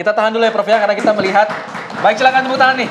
Kita tahan dulu ya Prof ya karena kita melihat. Baik silakan tepuk tangan nih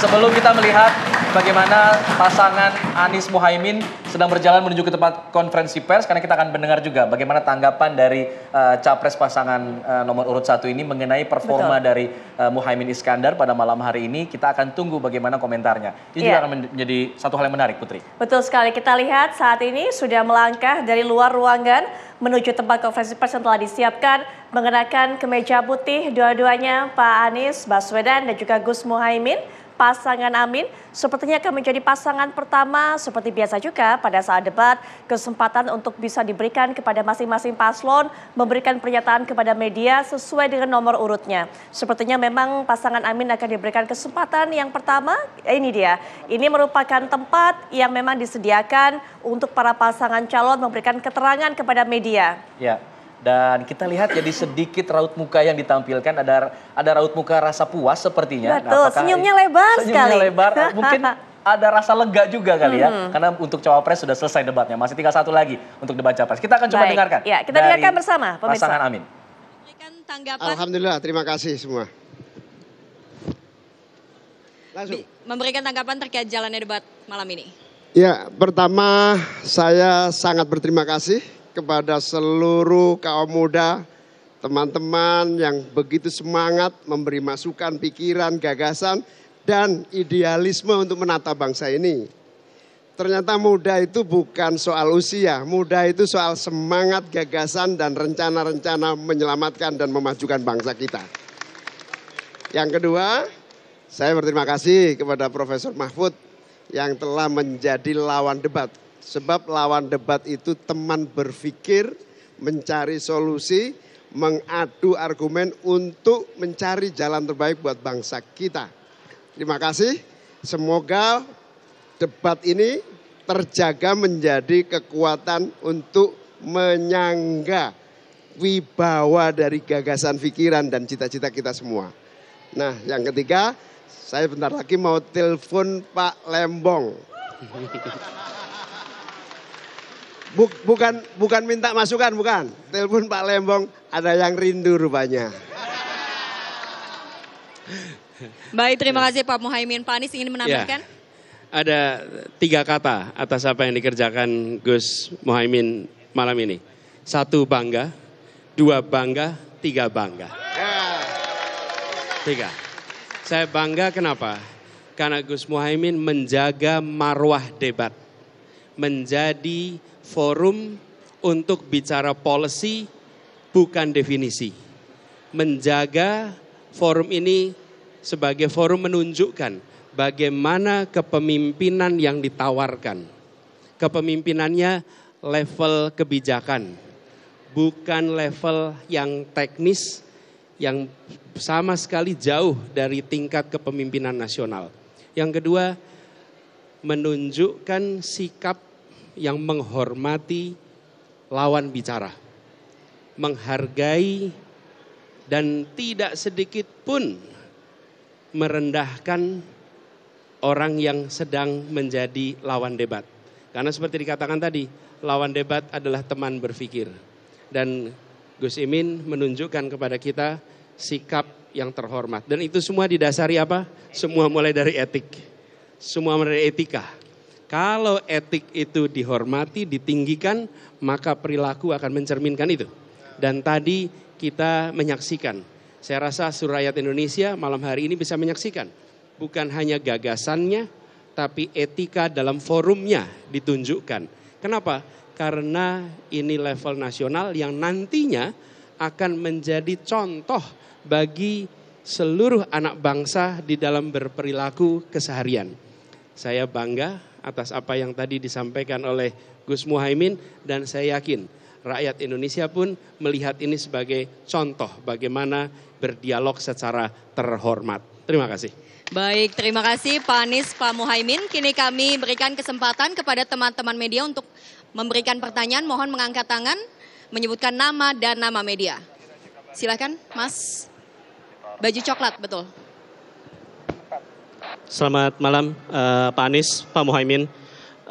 sebelum kita melihat bagaimana pasangan Anies Muhaimin sedang berjalan menuju ke tempat konferensi pers karena kita akan mendengar juga bagaimana tanggapan dari uh, capres pasangan uh, nomor urut satu ini mengenai performa Betul. dari uh, eh, Muhaimin Iskandar pada malam hari ini kita akan tunggu bagaimana komentarnya ini yeah. juga iya. akan menjadi satu hal yang menarik Putri Betul sekali kita lihat saat ini sudah melangkah dari luar ruangan menuju tempat konferensi pers yang telah disiapkan mengenakan kemeja putih dua-duanya Pak Anies Baswedan dan juga Gus Muhaimin pasangan Amin sepertinya akan menjadi pasangan pertama seperti biasa juga pada saat debat kesempatan untuk bisa diberikan kepada masing-masing paslon memberikan pernyataan kepada media sesuai dengan nomor urutnya. Sepertinya memang pasangan Amin akan diberikan kesempatan yang pertama ini dia. Ini merupakan tempat yang memang disediakan untuk para pasangan calon memberikan keterangan kepada media. Ya. Dan kita lihat jadi sedikit raut muka yang ditampilkan ada ada raut muka rasa puas sepertinya. Nah, Betul, Apakah senyumnya lebar senyumnya sekali. Senyumnya lebar, ah, mungkin ada rasa lega juga kali ya. Hmm. Karena untuk cawapres sudah selesai debatnya, masih tinggal satu lagi untuk debat cawapres. Kita akan coba Baik. dengarkan. Ya, kita dengarkan bersama pemirsa. Pasangan Amin. Tanggapan. Alhamdulillah, terima kasih semua. Langsung. Memberikan tanggapan terkait jalannya debat malam ini. Ya, pertama saya sangat berterima kasih kepada seluruh kaum muda, teman-teman yang begitu semangat memberi masukan, pikiran, gagasan, dan idealisme untuk menata bangsa ini. Ternyata muda itu bukan soal usia, muda itu soal semangat, gagasan, dan rencana-rencana menyelamatkan dan memajukan bangsa kita. Yang kedua, saya berterima kasih kepada Profesor Mahfud yang telah menjadi lawan debat Sebab lawan debat itu teman berpikir, mencari solusi, mengadu argumen untuk mencari jalan terbaik buat bangsa kita. Terima kasih. Semoga debat ini terjaga menjadi kekuatan untuk menyangga wibawa dari gagasan pikiran dan cita-cita kita semua. Nah, yang ketiga, saya bentar lagi mau telepon Pak Lembong. bukan bukan minta masukan, bukan. Telepon Pak Lembong, ada yang rindu rupanya. Baik, terima kasih Pak Muhaimin. Pak Anies ingin menambahkan? Ya. Ada tiga kata atas apa yang dikerjakan Gus Muhaimin malam ini. Satu bangga, dua bangga, tiga bangga. Tiga. Saya bangga kenapa? Karena Gus Muhaimin menjaga marwah debat. Menjadi forum untuk bicara policy bukan definisi. Menjaga forum ini sebagai forum menunjukkan bagaimana kepemimpinan yang ditawarkan. Kepemimpinannya level kebijakan, bukan level yang teknis yang sama sekali jauh dari tingkat kepemimpinan nasional. Yang kedua, menunjukkan sikap yang menghormati lawan bicara, menghargai dan tidak sedikit pun merendahkan orang yang sedang menjadi lawan debat. Karena seperti dikatakan tadi, lawan debat adalah teman berpikir. Dan Gus Imin menunjukkan kepada kita sikap yang terhormat. Dan itu semua didasari apa? Semua mulai dari etik. Semua mulai dari etika. Kalau etik itu dihormati, ditinggikan, maka perilaku akan mencerminkan itu. Dan tadi kita menyaksikan, saya rasa surayat Indonesia malam hari ini bisa menyaksikan, bukan hanya gagasannya, tapi etika dalam forumnya ditunjukkan. Kenapa? Karena ini level nasional yang nantinya akan menjadi contoh bagi seluruh anak bangsa di dalam berperilaku keseharian. Saya bangga atas apa yang tadi disampaikan oleh Gus Muhaimin dan saya yakin rakyat Indonesia pun melihat ini sebagai contoh bagaimana berdialog secara terhormat. Terima kasih. Baik, terima kasih Pak Anies, Pak Muhaimin. Kini kami berikan kesempatan kepada teman-teman media untuk memberikan pertanyaan. Mohon mengangkat tangan, menyebutkan nama dan nama media. Silakan, Mas. Baju coklat, betul. Selamat malam uh, Pak Anies, Pak Muhaymin.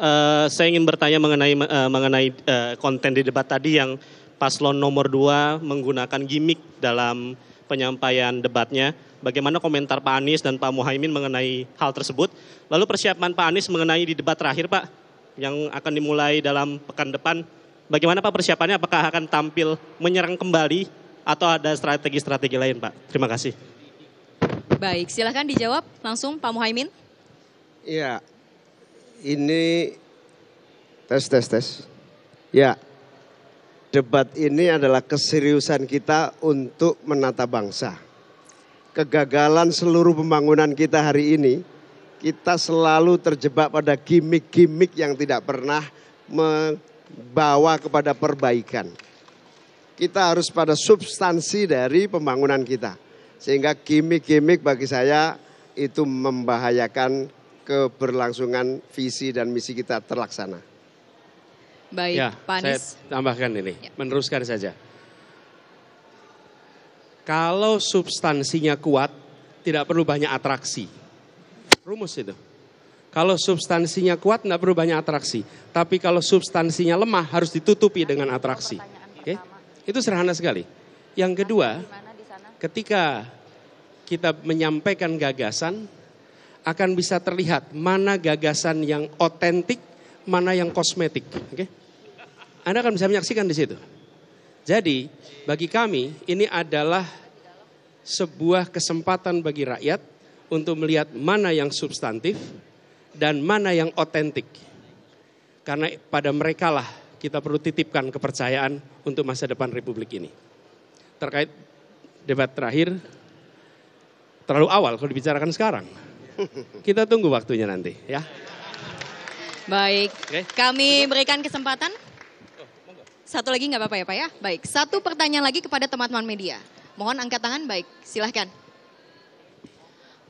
Uh, eh, saya ingin bertanya mengenai uh, mengenai uh, konten di debat tadi yang paslon nomor dua menggunakan gimmick dalam penyampaian debatnya. Bagaimana komentar Pak Anies dan Pak Muhaimin mengenai hal tersebut? Lalu persiapan Pak Anies mengenai di debat terakhir Pak yang akan dimulai dalam pekan depan. Bagaimana Pak persiapannya? Apakah akan tampil menyerang kembali atau ada strategi-strategi lain Pak? Terima kasih. Baik, silahkan dijawab langsung Pak Muhaimin. Iya, ini tes tes tes. Ya, debat ini adalah keseriusan kita untuk menata bangsa. Kegagalan seluruh pembangunan kita hari ini, kita selalu terjebak pada gimmick-gimmick yang tidak pernah membawa kepada perbaikan. Kita harus pada substansi dari pembangunan kita sehingga gimmick-gimmick bagi saya itu membahayakan keberlangsungan visi dan misi kita terlaksana. Baik, ya, Pak Anies. Saya tambahkan ini, ya. meneruskan saja. Kalau substansinya kuat, tidak perlu banyak atraksi. Rumus itu. Kalau substansinya kuat, tidak perlu banyak atraksi. Tapi kalau substansinya lemah, harus ditutupi dengan atraksi. Oke? Okay? Itu sederhana sekali. Yang kedua, ketika kita menyampaikan gagasan akan bisa terlihat mana gagasan yang otentik, mana yang kosmetik. Oke? Okay? Anda akan bisa menyaksikan di situ. Jadi bagi kami ini adalah sebuah kesempatan bagi rakyat untuk melihat mana yang substantif dan mana yang otentik. Karena pada merekalah kita perlu titipkan kepercayaan untuk masa depan Republik ini. Terkait debat terakhir terlalu awal kalau dibicarakan sekarang. Kita tunggu waktunya nanti ya. Baik, kami berikan kesempatan. Satu lagi nggak apa-apa ya Pak ya? Baik, satu pertanyaan lagi kepada teman-teman media. Mohon angkat tangan, baik, silahkan.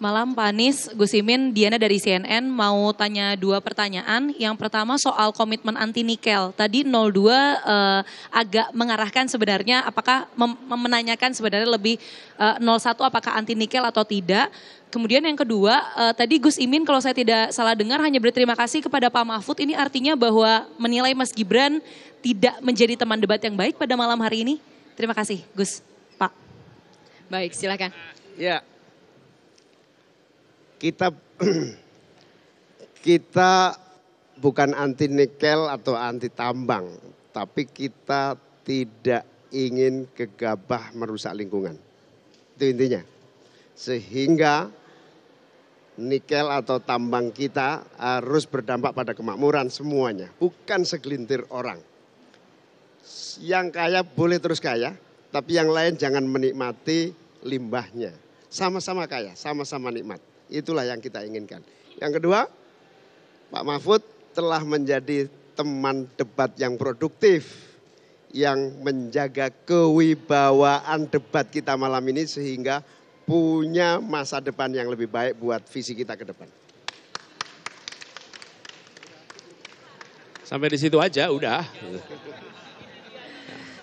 Malam Pak Anies, Gus Imin, Diana dari CNN mau tanya dua pertanyaan. Yang pertama soal komitmen anti nikel. Tadi 02 eh, agak mengarahkan sebenarnya apakah mem menanyakan sebenarnya lebih eh, 01 apakah anti nikel atau tidak. Kemudian yang kedua, eh, tadi Gus Imin kalau saya tidak salah dengar hanya berterima kasih kepada Pak Mahfud. Ini artinya bahwa menilai Mas Gibran tidak menjadi teman debat yang baik pada malam hari ini. Terima kasih, Gus. Pak. Baik, silakan. Ya, kita kita bukan anti nikel atau anti tambang, tapi kita tidak ingin gegabah merusak lingkungan. Itu intinya. Sehingga nikel atau tambang kita harus berdampak pada kemakmuran semuanya, bukan segelintir orang. Yang kaya boleh terus kaya, tapi yang lain jangan menikmati limbahnya. Sama-sama kaya, sama-sama nikmat. Itulah yang kita inginkan. Yang kedua, Pak Mahfud telah menjadi teman debat yang produktif yang menjaga kewibawaan debat kita malam ini sehingga punya masa depan yang lebih baik buat visi kita ke depan. Sampai di situ aja udah.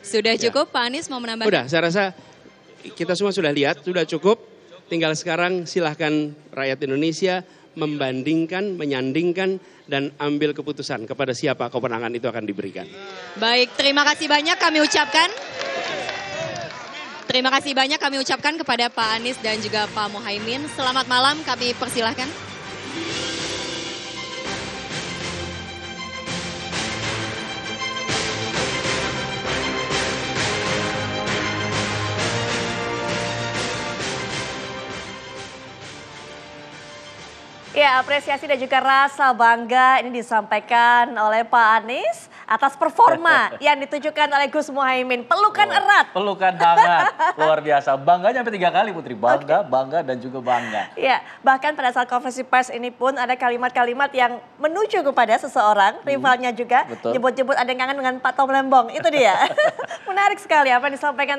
Sudah ya. cukup ya. Pak Anies mau menambah? Sudah, saya rasa kita semua sudah lihat, sudah cukup Tinggal sekarang silahkan rakyat Indonesia membandingkan, menyandingkan, dan ambil keputusan kepada siapa kewenangan itu akan diberikan. Baik, terima kasih banyak kami ucapkan. Terima kasih banyak kami ucapkan kepada Pak Anies dan juga Pak Mohaimin. Selamat malam, kami persilahkan. Ya, apresiasi dan juga rasa bangga ini disampaikan oleh Pak Anies atas performa yang ditujukan oleh Gus Muhaimin. Pelukan oh, erat. Pelukan hangat. Luar biasa. Bangganya sampai tiga kali Putri. Bangga, okay. bangga, dan juga bangga. Ya, bahkan pada saat konversi pers ini pun ada kalimat-kalimat yang menuju kepada seseorang, hmm, rivalnya juga. Nyebut-nyebut ada yang kangen dengan Pak Tom Lembong. Itu dia. Menarik sekali apa yang disampaikan